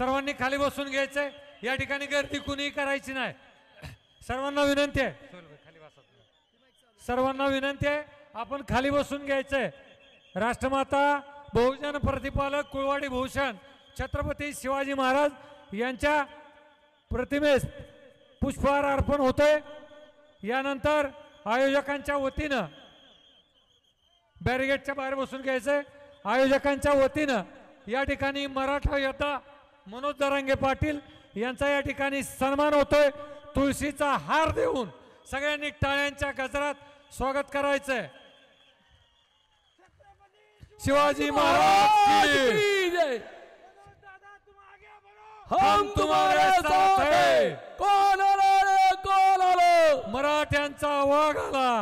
सर्वांनी खाली बसून घ्यायचंय या ठिकाणी गर्दी कुणीही करायची नाही सर्वांना विनंती आहे सर्वांना विनंती आहे आपण खाली बसून घ्यायचंय राष्ट्रमाता बहुजन प्रतिपालक कुळवाडी भूषण छत्रपती शिवाजी महाराज यांच्या प्रतिमेस पुष्पहार अर्पण होतोय यानंतर आयोजकांच्या वतीनं बॅरिगेटच्या बाहेर बसून घ्यायचंय आयोजकांच्या वतीनं या ठिकाणी मराठा योद्धा मनोज दरंगे पाटील यांचा या ठिकाणी सन्मान होतोय तुळशीचा हार देऊन सगळ्यांनी टाळ्यांच्या गजरात स्वागत करायचंय शिवाजी महाराज हम तुम्हारे साथ है कोण आलो रे मराठ्यांचा वाघ आला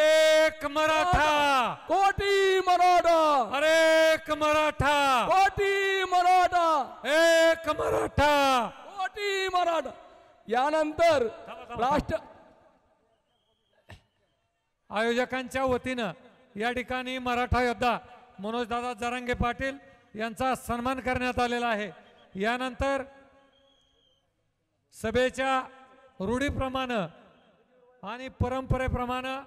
एक मराठा कोटी मराठा अरे एक मराठा कोटी एक मराठा कोटी मराठा यानंतर राष्ट्र आयोजकांच्या वतीनं या ठिकाणी मराठा योद्धा मनोजदादा जरांगे पाटील यांचा सन्मान करण्यात आलेला आहे यानंतर सभेच्या रूढीप्रमाणे आणि परंपरेप्रमाणं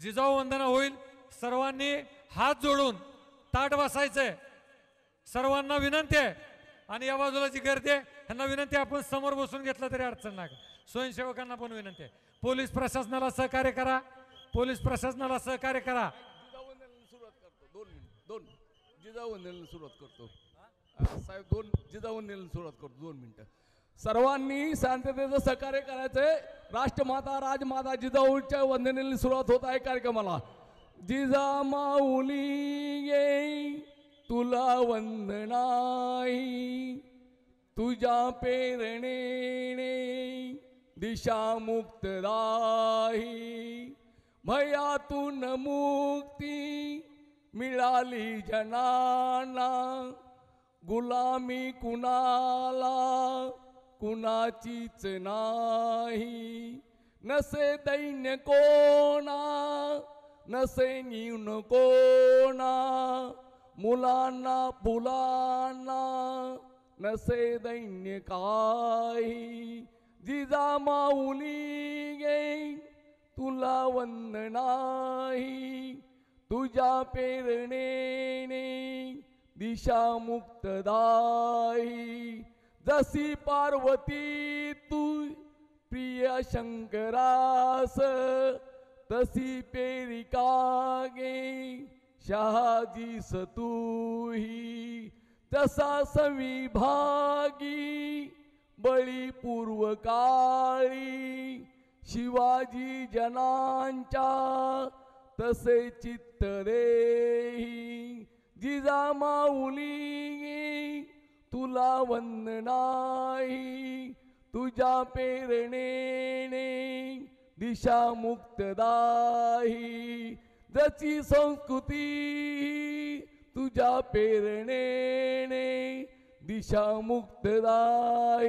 जिजाऊ वंदना होईल सर्वांनी हात जोडून ताट बसायचंय सर्वांना विनंती आहे आणि या बाजूलाची जी गर्दी आहे ह्यांना विनंती आपण समोर बसून घेतला तरी अडचण नाही स्वयंसेवकांना पण विनंती आहे पोलीस प्रशासनाला सहकार्य करा पोलीस प्रशासनाला सहकार्य करा सुरुवात करतो दोन मिनिट सुरुवात करतो साहेब सुरुवात करतो सर्वांनी शांततेचं सहकार्य करायचंय राष्ट्रमाता राजमाता जिजाऊच्या वंदनेला सुरुवात होत आहे कार्यक्रमाला जिजा माऊली तुला वंदनाई तुझ्या प्रेरणेने दिशा मुक्तदाही भयातून मुक्ती मिळाली जनाना गुलामी कुणाला कुणाचीच नाही नसे दैन्य कोणा नसे न्यून कोणा मुलांना फुलांना नसे दैन्य काही जिजा माऊली गे तुला वंदनाही तुझ्या पेरणेने दिशा मुक्तदाई जशी पार्वती तू प्रिय शंकरास तसी पेरिका गे शहाजी सतूही तसा सविभागी बळी पूर्वकाळी शिवाजी जनांच्या तसे चित्त चित्तरेही जिजा माऊली तुला वंदनाही तुझ्या पेरणेने दिशा मुक्तदाही रची तुझा प्रेरणे प्रेरणेने दिशा मुक्तदाई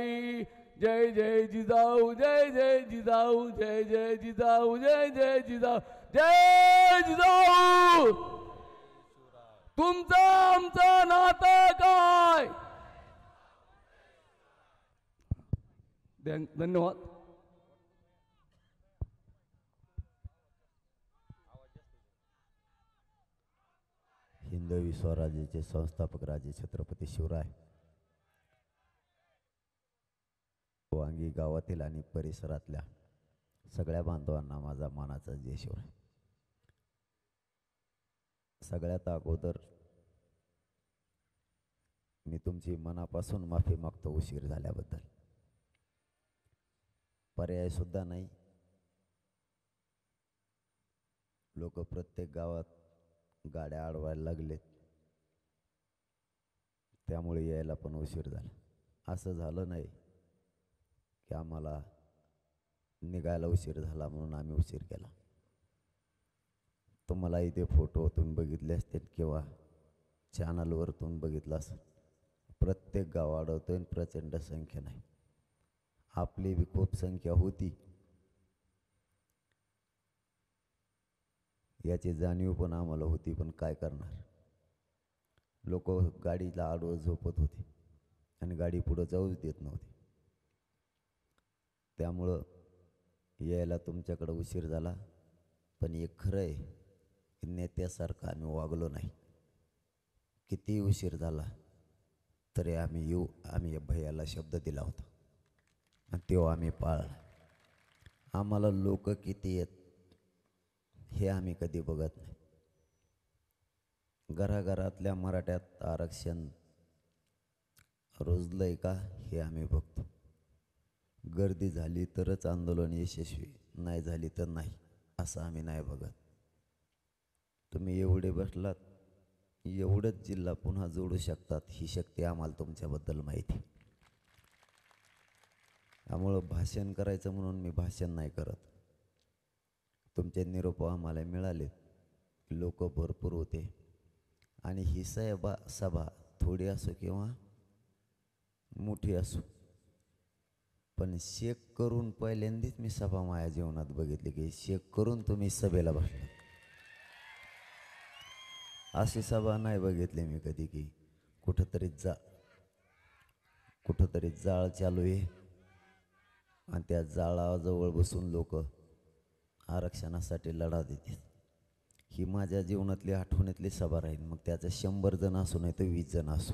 जय जय जिजाऊ जय जय जिजाऊ जय जय जिजाऊ जय जय जिजाऊ जय जिजाऊ तुमचं आमचं नाता काय धन्यवाद हिंदवी स्वराज्याचे संस्थापक राजे छत्रपती शिवराय वांगी गावातील आणि परिसरातल्या सगळ्या बांधवांना माझा मानाचा जय शिवराय सगळ्यात अगोदर मी तुमची मनापासून माफी मागतो उशीर झाल्याबद्दल पर्याय सुद्धा नाही लोक प्रत्येक गावात गाड्या अडवायला लागलेत त्यामुळे यायला पण उशीर झाला असं झालं नाही की आम्हाला निघायला उशीर झाला म्हणून आम्ही उशीर केला तुम्हाला इथे फोटो तुम्ही बघितले असतील किंवा चॅनलवर तुम्ही बघितलं असेल प्रत्येक गाव अडवतो प्रचंड संख्या नाही आपली बी खूप संख्या होती याची जाणीव पण आम्हाला होती पण काय करणार लोक गाडीला आडवं झोपत होते आणि गाडी पुढं जाऊच देत नव्हती त्यामुळं यायला तुमच्याकडं उशीर झाला पण हे खरं आहे नेत्यासारखं आम्ही वागलो नाही किती उशीर झाला तरी आम्ही येऊ आम्ही या भैयाला शब्द दिला होता आणि तो आम्ही पाळला आम्हाला लोक किती येत हे आम्ही कधी बघत नाही घराघरातल्या मराठ्यात आरक्षण रुजलं का हे आम्ही बघतो गर्दी झाली तरच आंदोलन यशस्वी नाही झाली तर नाही असं आम्ही नाही बघत तुम्ही एवढे बसलात एवढंच जिल्हा पुन्हा जोडू शकतात ही शक्ती आम्हाला तुमच्याबद्दल माहिती त्यामुळं भाषण करायचं म्हणून मी भाषण नाही करत तुमचे निरोप आम्हाला मिळाले लोक भरपूर होते आणि ही सभा सभा थोडी असो किंवा मोठी असो पण शेक करून पहिल्यांदीच मी सभा माझ्या जीवनात बघितली की शेक करून तुम्ही सभेला बसला अशी सभा नाही बघितली मी कधी की कुठंतरी जा कुठंतरी जाळ चालू आहे आणि त्या जाळाजवळ बसून लोक आरक्षणासाठी लढा देते ही माझ्या जीवनातली आठवणीतली सभा राहील मग त्याचं शंभर जण असू नाही तर वीस जण असू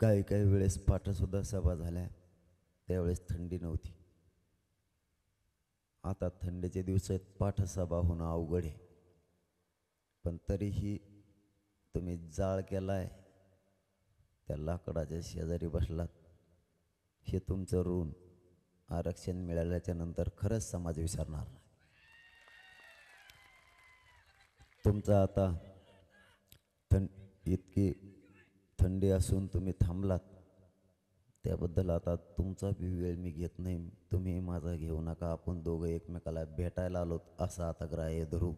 काही काही वेळेस पाठसुद्धा सभा झाल्या त्यावेळेस थंडी नव्हती आता थंडीचे दिवस आहेत पाठसभा होणं अवघड आहे पण तरीही तुम्ही जाळ केला आहे त्या लाकडाच्या शेजारी बसलात हे तुमचं ऋण आरक्षण मिळाल्याच्या नंतर खरंच समाज विसरणार नाही तुमचा आता थं इतकी थंडी असून तुम्ही थांबलात त्याबद्दल आता तुमचा बी वेळ मी घेत नाही तुम्ही माझा घेऊ नका आपण दोघं एकमेकाला भेटायला आलोत असा आता ग्राह्य धरू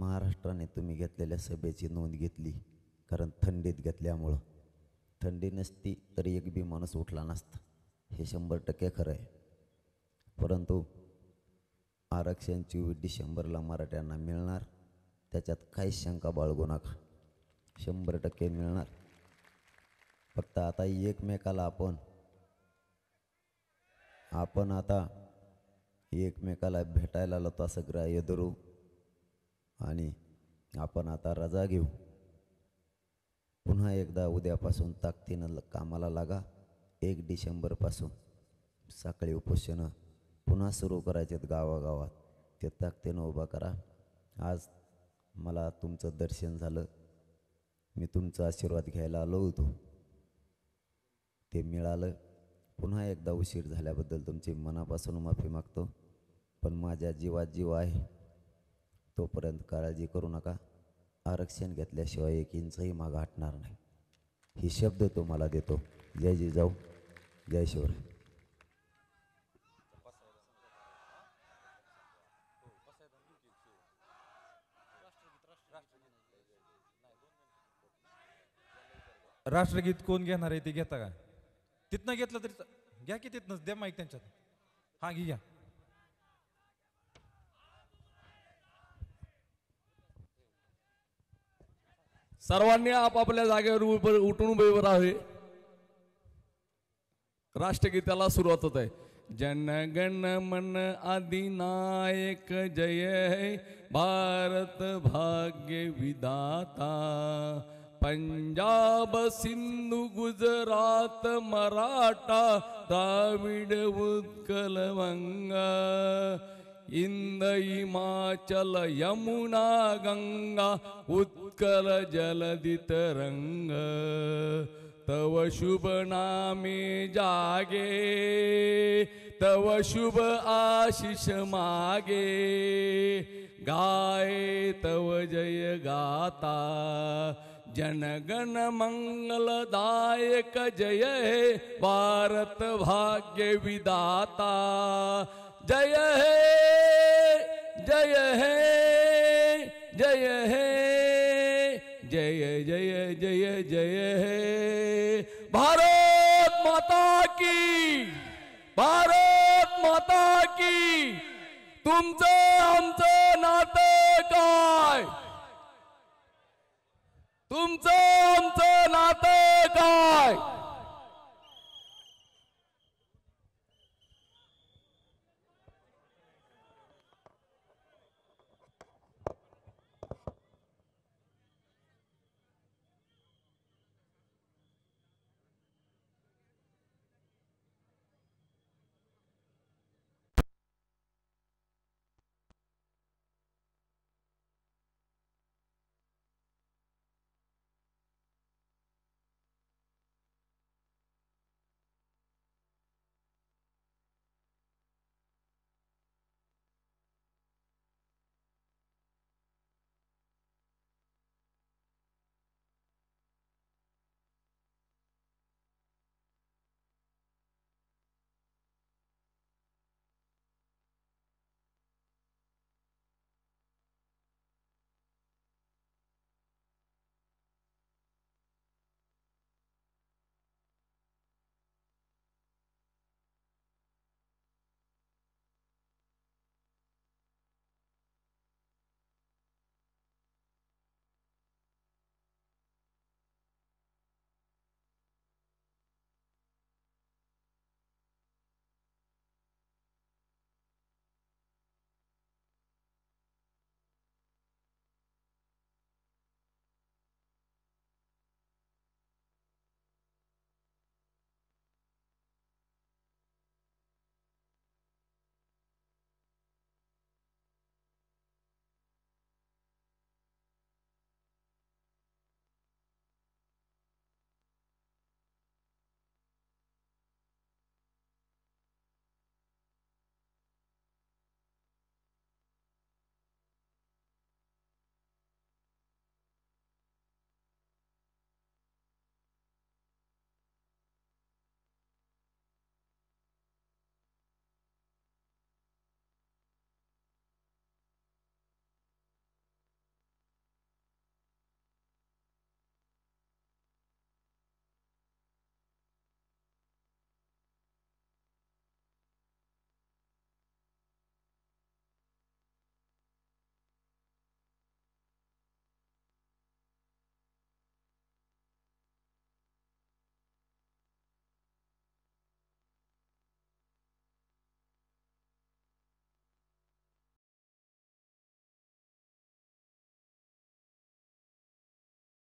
महाराष्ट्राने तुम्ही घेतलेल्या सभेची नोंद घेतली कारण थंडीत घेतल्यामुळं थंडी नसती तरी एक बी माणूस उठला नसता हे शंभर टक्के खरं आहे परंतु आरक्षणची डिसेंबरला शंभरला मराठ्यांना मिळणार त्याच्यात काहीच शंका बाळगू नका शंभर टक्के मिळणार फक्त आता एकमेकाला आपण आपण आता एकमेकाला भेटायला आलो असं ग्राह्य धरू आणि आपण आता रजा घेऊ पुन्हा एकदा उद्यापासून ताकदीनं कामाला लागा एक डिसेंबरपासून साखळी उपोषणं पुन्हा सुरू करायचे आहेत गावागावात ते ताकदीनं उभा करा आज मला तुमचं दर्शन झालं मी तुमचा आशीर्वाद घ्यायला आलो होतो ते मिळालं पुन्हा एकदा उशीर झाल्याबद्दल तुमची मनापासून माफी मागतो पण माझ्या जीवात जीव आहे तोपर्यंत काळजी करू नका आरक्षण घेतल्याशिवाय एक इंचही माग हटणार नाही हे शब्द मला देतो जय जाऊ जय शिवराय राष्ट्रगीत कोण घेणार आहे ते घेता का तिथनं घेतलं तरी घ्या की तिथनंच द्या माईक त्यांच्यात हां घ्या सर्वांनी आपापल्या जागेवर उठून उभे राहावे राष्ट्रगीताला सुरुवात होत आहे जनगण मन अधिनायक जय भारत भाग्य विदाता पंजाब सिंधू गुजरात मराठा द्राविड उत्कल इंद हिमाचल यमुना गंगा उत्कल जलदितरंग तव शुभ नामे जागे तव शुभ आशिष मागे गाये तव जय गाता जनगण मंगलदायक जय भारत भाग्य विदाता जय हे जय हे जय हे जय जय जय जय हे भारत माता की भारत माता की तुमचं आमचं नातं काय तुमचं आमचं नातं काय